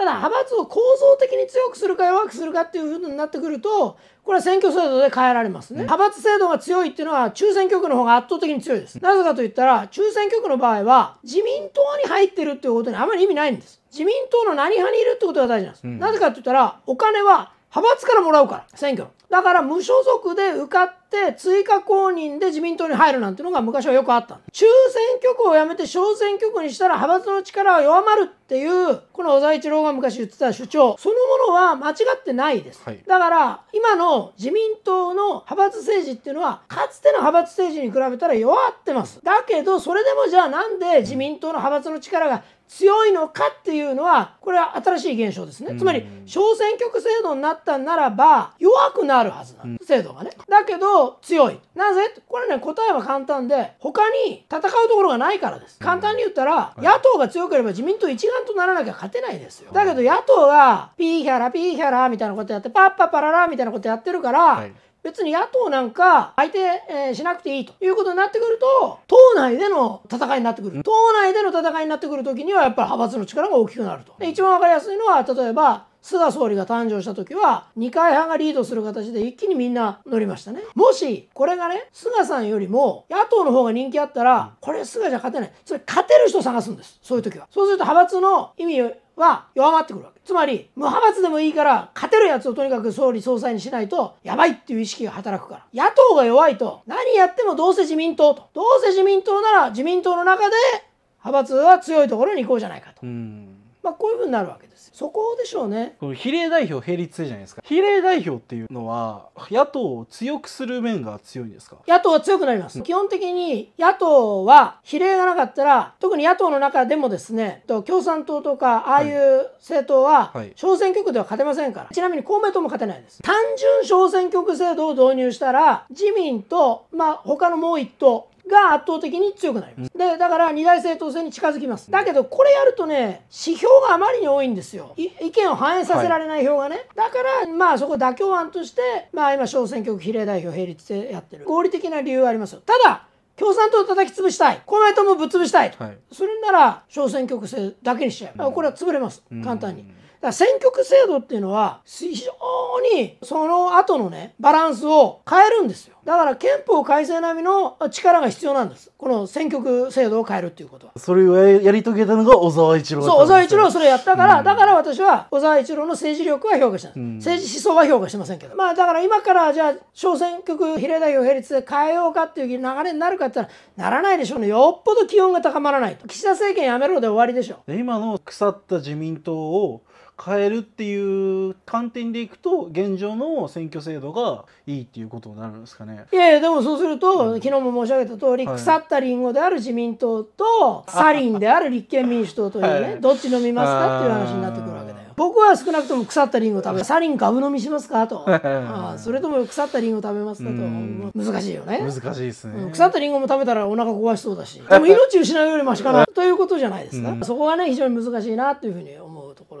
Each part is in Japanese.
ただ派閥を構造的に強くするか弱くするかっていうふうになってくるとこれは選挙制度で変えられますね、派閥制度が強いっていうのは中選挙区の方が圧倒的に強いですなぜかといったら中選挙区の場合は自民党に入ってるっていうことにあまり意味ないんです自民党の何派にいるってことが大事なんです、なぜかって言ったらお金は派閥からもらうから選挙だから無所属で受かって追加公認で自民党に入るなんてのが昔はよくあった中選挙区をやめて小選挙区にしたら派閥の力は弱まるっていうこの小沢一郎が昔言ってた主張そのものは間違ってないです、はい、だから今の自民党の派閥政治っていうのはかつての派閥政治に比べたら弱ってますだけどそれでもじゃあなんで自民党の派閥の力が強いのかっていうのはこれは新しい現象ですね、つまり小選挙区制度になったならば弱くなるはずなんです、制度がねだけど強いなぜこれね答えは簡単で他に戦うところがないからです簡単に言ったら、野党が強ければ自民党一丸とならなきゃ勝てないですよだけど野党がピーヒャラピーヒャラみたいなことやってパッパパララみたいなことやってるから、はい別に野党なんか相手、えー、しなくていいということになってくると、党内での戦いになってくる。党内での戦いになってくるときには、やっぱり派閥の力が大きくなると。で一番わかりやすいのは、例えば、菅総理が誕生した時は二階派がリードする形で一気にみんな乗りましたねもしこれがね菅さんよりも野党の方が人気あったらこれ菅じゃ勝てないそれ勝てる人探すんですそういう時はそうすると派閥の意味は弱まってくるわけつまり無派閥でもいいから勝てるやつをとにかく総理総裁にしないとやばいっていう意識が働くから野党が弱いと何やってもどうせ自民党とどうせ自民党なら自民党の中で派閥は強いところに行こうじゃないかと、まあ、こういうふうになるわけです。そこでしょうねこの比例代表並立じゃないですか比例代表っていうのは野党を強くする面が強いんですか野党は強くなります、うん、基本的に野党は比例がなかったら特に野党の中でもですね共産党とかああいう政党は小選挙区では勝てませんから、はい、ちなみに公明党も勝てないです単純小選挙区制度を導入したら自民とまあ他のもう一党が圧倒的に強くなります。で、だから二大政党制に近づきます。だけど、これやるとね、指標があまりに多いんですよ。意見を反映させられない票がね。はい、だから、まあそこ妥協案として、まあ今小選挙区比例代表並立でやってる。合理的な理由はありますよ。ただ、共産党を叩き潰したい、公明党もぶっ潰したいと、はい、それなら小選挙区制だけにしちゃう、うん、これは潰れます、簡単に。うんから選挙区制度っていうのは、非常にその後のね、バランスを変えるんですよ。だから憲法改正並みの力が必要なんです。この選挙区制度を変えるっていうことは。それをやり遂げたのが小沢一郎そう、小沢一郎それやったから、うん、だから私は小沢一郎の政治力は評価した、うん、政治思想は評価してませんけど。まあだから今からじゃあ小選挙区比例代表並立で変えようかっていう流れになるかって言ったら、ならないでしょうね。よっぽど気温が高まらないと。岸田政権やめろで終わりでしょ。今の腐った自民党を変えるっていう観点でいくと現状の選挙制度がいいっていうことになるんですかねいやいやでもそうすると、うん、昨日も申し上げた通り、はい、腐ったりんごである自民党とサリンである立憲民主党というね、はい、どっち飲みますかっていう話になってくるわけだよ。僕は少なくとも腐ったりんご食べサリンガブ飲みしますかとあそれとも腐ったりんご食べますかと難しいよね難しいですね腐ったりんごも食べたらお腹壊しそうだしでも命失うよりマシかなということじゃないですか、うん、そこがね非常に難しいなというふうに思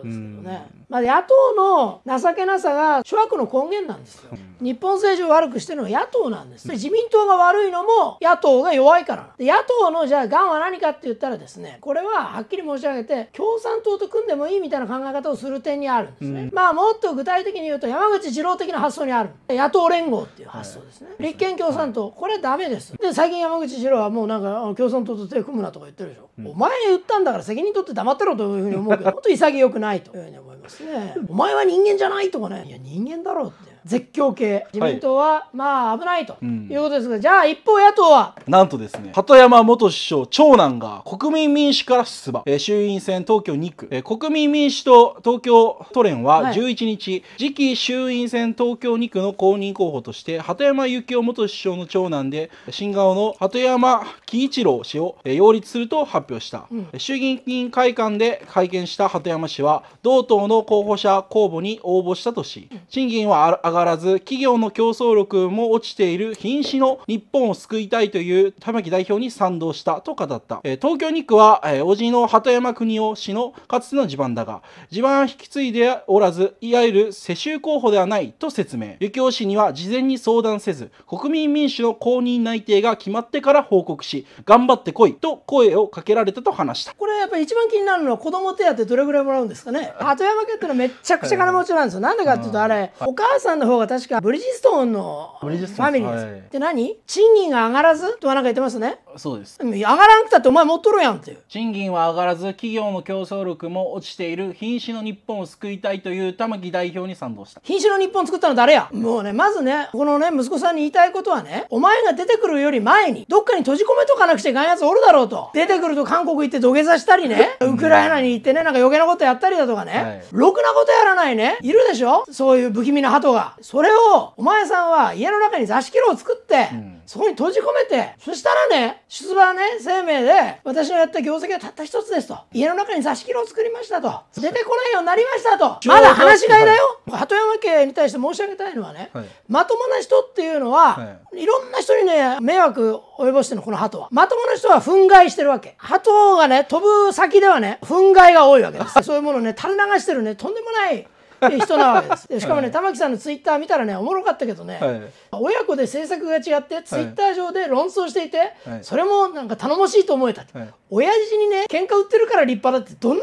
ろですけどね、まあ、野党の情けなさが諸悪の根源なんですよ。日本政治を悪くしてるのは野党なんです。自民党が悪いのも野党が弱いからで。野党のじゃあ、がんは何かって言ったらですね、これははっきり申し上げて、共産党と組んでもいいみたいな考え方をする点にあるんですね。うん、まあ、もっと具体的に言うと、山口二郎的な発想にある。野党連合っていう発想ですね。はい、立憲共産党、はい、これはダメです。で、最近山口二郎はもうなんか、共産党と手組むなとか言ってるでしょ。うん、お前言ったんだから責任取って黙ってろというふうに思うけど、本当潔くないというふうに思ですね。お前は人間じゃないとかね。いや、人間だろうって。絶叫系自民党は、まあ危ないということですが、じゃあ一方野党はなんとですね鳩山元首相長男が国民民主から出馬、えー、衆院選東京2区、えー、国民民主党東京都連は11日、はい、次期衆院選東京2区の公認候補として鳩山幸夫元首相の長男で新顔の鳩山喜一郎氏を、えー、擁立すると発表した、うん、衆議院議員会館で会見した鳩山氏は同党の候補者公募に応募したとし賃金は上がらず企業の競争力も落ちている瀕死の日本を救いたいという玉木代表に賛同したと語った、えー、東京2区は、えー、叔父の鳩山邦夫氏のかつての地盤だが地盤は引き継いでおらずいわゆる世襲候補ではないと説明幸雄氏には事前に相談せず国民民主の公認内定が決まってから報告し頑張ってこいと声をかけられたと話したこれやっぱり一番気になるのは子供手当どれぐらいもらうんですかね鳩山家ってのはめちゃくちゃ金持ちなんですよ、なんでかっていうとあれお母さんの方が確かブリヂストンのファミリーです。はい、で何賃金が上がらずとはなんか言ってますね。そうです上がらんくたってお前持っとるやんっていう。賃金は上がらず企業の競争力も落ちている瀕死の日本を救いたいという玉木代表に賛同した瀕死の日本作ったの誰やもうねまずねこのね息子さんに言いたいことはねお前が出てくるより前にどっかに閉じ込めとかなくちゃいかんやつおるだろうと出てくると韓国行って土下座したりねウクライナに行ってねなんか余計なことやったりだとかね、はい、ろくなことやらないねいるでしょそういう不気味な鳩がそれをお前さんは家の中に座敷牢を作って、うんそこに閉じ込めて、そしたらね、出馬ね、生命で、私のやった業績はたった一つですと。家の中に座敷牢を作りましたと。出てこないようになりましたと。まだ話し飼いだよ。鳩山家に対して申し上げたいのはね、はい、まともな人っていうのは、はい、いろんな人にね、迷惑を及ぼしてのこの鳩は。まともな人は憤慨してるわけ。鳩がね、飛ぶ先ではね、憤慨が多いわけです。そういうものね、垂れ流してるね、とんでもない人なわけです。しかもね、玉木さんのツイッター見たらね、おもろかったけどね、はい、親子で制作が違って、ツイッター上で論争していて、はい、それもなんか頼もしいと思えたって、はい、親父にね、喧嘩売ってるから立派だって、どんな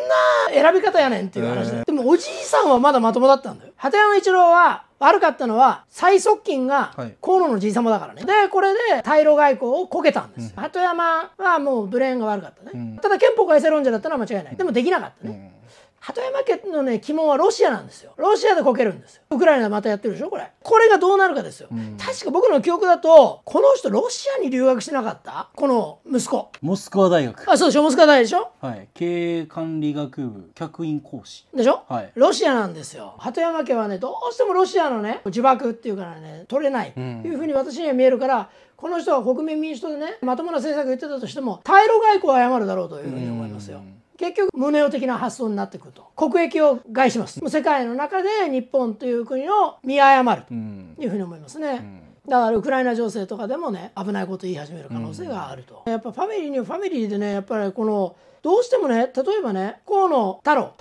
選び方やねんっていう話で、でもおじいさんはまだまともだったんだよ。鳩山一郎は悪かったのは最側近が河野のじい様だからね、はい、でこれで対ロ外交をこけたんですうん、鳩山はもうブレーンが悪かったね、うん、ただ憲法改正論者だったのは間違いないでもできなかったね、うん鳩山家のね鬼門はロシアなんですよロシアでこけるんですよウクライナまたやってるでしょこれこれがどうなるかですよ、うん、確か僕の記憶だとこの人ロシアに留学してなかったこの息子モスクワ大学あそうでしょモスクワ大でしょはい経営管理学部客員講師でしょはいロシアなんですよ鳩山家はねどうしてもロシアのね自爆っていうからね取れないいうふうに私には見えるから、うんこの人は国民民主党でねまともな政策言ってたとしても対ロ外交は謝るだろうというふうに思いますよ。結局無能的な発想になってくると国益を害します世界の中で日本という国を見誤るというふうに思いますね。うんだからウクライナ情勢とかでもね危ないこと言い始める可能性があると、うん、やっぱファミリーにはファミリーでねやっぱりこのどうしてもね例えばね河野太郎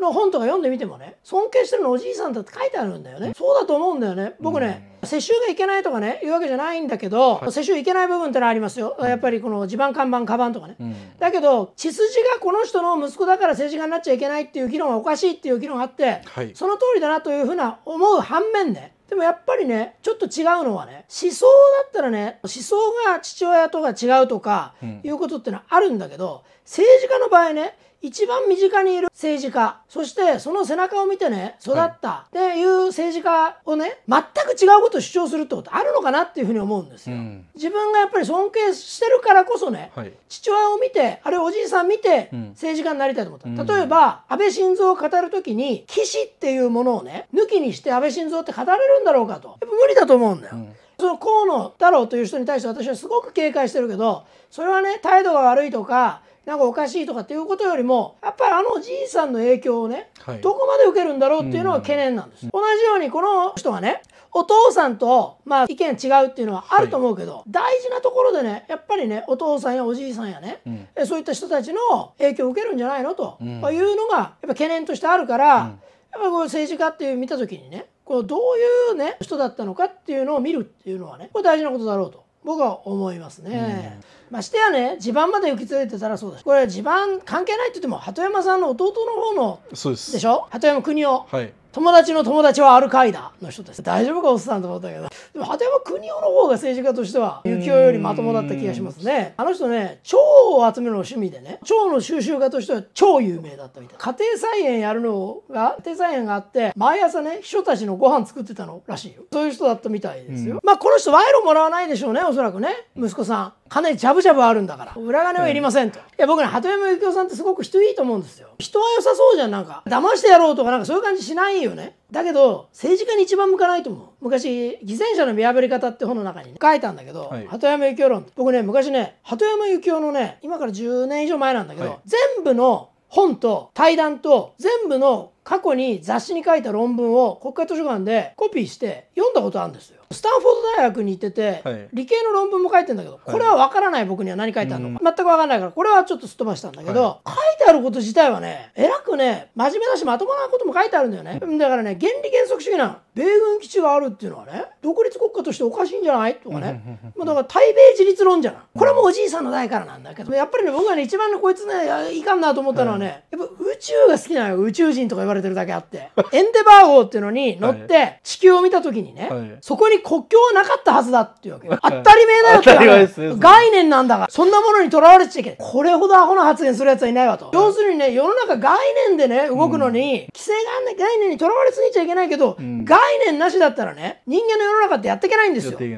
の本とか読んでみてもね尊敬してるのおじいさんだって書いてあるんだよね、うん、そうだと思うんだよね僕ね、うん、世襲がいけないとかねいうわけじゃないんだけど、はい、世襲いけない部分ってのはありますよやっぱりこの地盤看板カバンとかね、だけど血筋がこの人の息子だから政治家になっちゃいけないっていう議論はおかしいっていう議論があって、はい、その通りだなというふうな思う反面ねでもやっぱりねちょっと違うのはね思想だったらね思想が父親とが違うとかいうことってのはあるんだけど、政治家の場合ね一番身近にいる政治家、そしてその背中を見てね、育ったっていう政治家をね、全く違うことを主張するってことあるのかなっていうふうに思うんですよ。うん、自分がやっぱり尊敬してるからこそね、はい、父親を見て、あるいはおじいさん見て、政治家になりたいと思った。うん、例えば、安倍晋三を語るときに、岸っていうものをね、抜きにして安倍晋三って語れるんだろうかと。やっぱ無理だと思うんだよ。うんその河野太郎という人に対して私はすごく警戒してるけどそれはね態度が悪いとかなんかおかしいとかっていうことよりもやっぱりあのおじいさんの影響をね、はい、どこまで受けるんだろうっていうのは懸念なんです、同じようにこの人はねお父さんとまあ意見違うっていうのはあると思うけど、はい、大事なところでねやっぱりねお父さんやおじいさんやね、うん、そういった人たちの影響を受けるんじゃないのと、うん、いうのがやっぱ懸念としてあるから、うん、やっぱこう政治家っていう見た時にねこうどういうね人だったのかっていうのを見るっていうのはねこれ大事なことだろうと僕は思いますね。うんましてやね地盤まで行き連れてたらそうだしこれ地盤関係ないって言っても鳩山さんの弟の方のそうですでしょ鳩山邦夫、はい、友達の友達はアルカイダの人です大丈夫かおっさんと思ったけどでも鳩山邦夫の方が政治家としては幸雄よりまともだった気がしますねあの人ね蝶を集めるの趣味でね蝶の収集家としては超有名だったみたい家庭菜園やるのが家庭菜園があって毎朝ね秘書たちのご飯作ってたのらしいよそういう人だったみたいですよ、まあこの人賄賂もらわないでしょうねおそらくね息子さんかなりジャブジャブあるんだから裏金はいりませんと、うん、いや僕ね鳩山由紀夫さんってすごく人いいと思うんですよ人は良さそうじゃんなんか騙してやろうとかなんかそういう感じしないよねだけど政治家に一番向かないと思う昔「偽善者の見破り方」って本の中に、ね、書いたんだけど、はい、鳩山由紀夫論僕ね昔ね鳩山由紀夫のね今から10年以上前なんだけど、はい、全部の本と対談と全部の過去に雑誌に書いた論文を国家図書館でコピーして読んだことあるんですよ。スタンフォード大学に行ってて、はい、理系の論文も書いてんだけど、これは分からない僕には何書いてあるのか、全く分からないからこれはちょっとすっ飛ばしたんだけど、書いてあること自体はねえらくね真面目だしまともなことも書いてあるんだよねだからね原理原則主義なの米軍基地があるっていうのはね独立国家としておかしいんじゃないとかねもうだから対米自立論じゃんこれもおじいさんの代からなんだけどやっぱりね僕がね一番ねこいつねいかんなと思ったのはね、やっぱ宇宙が好きなの宇宙人とか言われてるだけあってエンデバー号っていうのに乗って地球を見た時にね、そこにに国境はなかったはずだっていうわけ。当たり前だよってね、概念なんだから、そんなものにとらわれちゃいけない。これほどアホな発言するやつはいないわと。要するにね、世の中概念でね、動くのに、うん、規制が概念にとらわれすぎちゃいけないけど、うん、概念なしだったらね、人間の世の中ってやっていけないんですよ。い、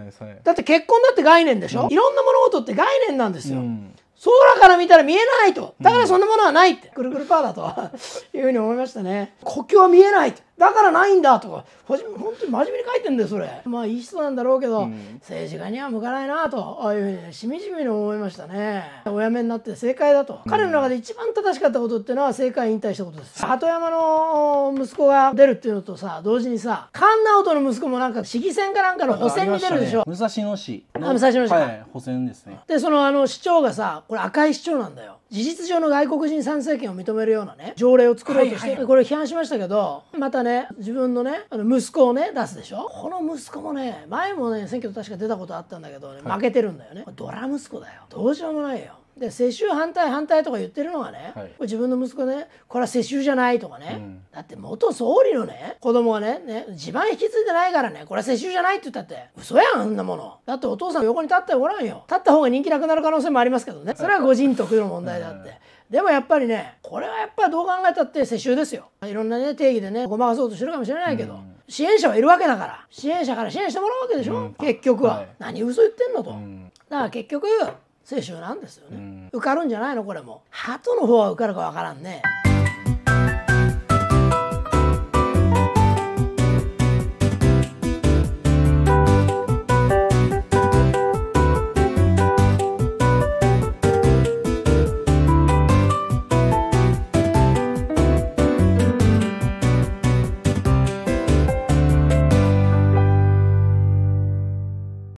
だって結婚だって概念でしょ、うん、いろんな物事って概念なんですよ。空から見たら見えないと。だからそんなものはないって。くるくるパーだと いうふうに思いましたね。国境は見えないと。だからないんだとか本当に真面目に書いてんだよそれまあいい人なんだろうけど、うん、政治家には向かないなとああいうふうにしみじみに思いましたねお辞めになって正解だと、うん、彼の中で一番正しかったことっていうのは政界引退したことです鳩山の息子が出るっていうのとさ同時にさ菅直人の息子もなんか市議選かなんかの補選に出るでしょ、ね、武蔵野市あ武蔵野市はい、補選ですねでそのあの市長がさこれ赤い市長なんだよ事実上の外国人参政権を認めるようなね条例を作ろうとして、はいはいはい、これ批判しましたけどまたね自分のねあの息子をね出すでしょこの息子もね前もね選挙確か出たことあったんだけどね、負けてるんだよね、ドラ息子だよどうしようもないよで世襲反対反対とか言ってるのがね、はい、自分の息子ねこれは世襲じゃないとかね、うん、だって元総理のね子供がねね地盤引き継いでないからねこれは世襲じゃないって言ったって嘘やんあんなものだってお父さん横に立っておらんよ立った方が人気なくなる可能性もありますけどねそれは個人得の問題だって。でもやっぱりねこれはやっぱりどう考えたって世襲ですよいろんなね定義でねごまかそうとしてるかもしれないけど、うん、支援者はいるわけだから支援者から支援してもらうわけでしょ、うん、結局は、はい、何嘘言ってんのと、だから結局青春なんですよね、受かるんじゃないのこれも鳩の方は受かるかわからんね